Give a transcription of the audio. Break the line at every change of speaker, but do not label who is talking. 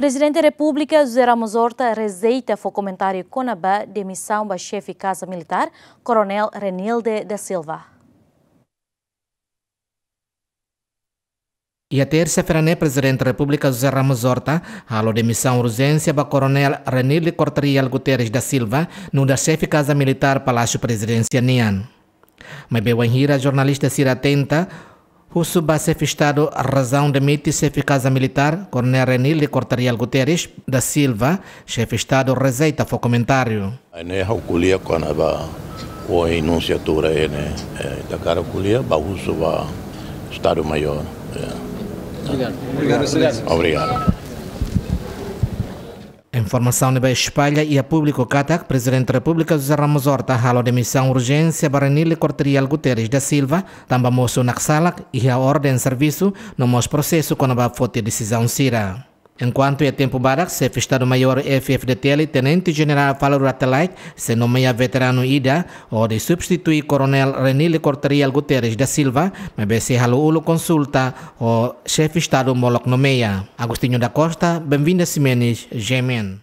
Presidente da República, José Ramos Horta, rejeita o comentário Conabá de demissão da chefe Casa Militar, Coronel Renilde da Silva.
E a terça-feira, né, Presidente da República José Ramos Horta, halo demissão urgência para Coronel Renilde Corterial Guterres da Silva, no da chefe Casa Militar Palácio Presidencial Nian. Mas bem, a jornalista se atenta. O Basef Estado razão demite chefe casa militar, Coronel Renil e Cortariel Guterres da Silva, chefe Estado receita foi comentário.
Ane haukulia quando a o enunciatura é da cara kulia o Husu ba Estado Maior.
Obrigado. Obrigado. Obrigado.
Informação de Espalha e a Público Catac, Presidente da República José Ramos Horta, ralo de missão urgência Baranil e Corterial Guterres da Silva, também moço Naxalac e a ordem serviço no mos processo quando a foto decisão Cira. Enquanto é tempo para, chefe Estado-Maior FFDTL, Tenente General Valor Atalay, se nomeia veterano Ida, ou de substituir Coronel Renile Cortariel Guterres da Silva, mas se haluulo consulta, o chefe Estado Moloc nomeia. Agostinho da Costa, bem-vindo a Simenes, Gemen.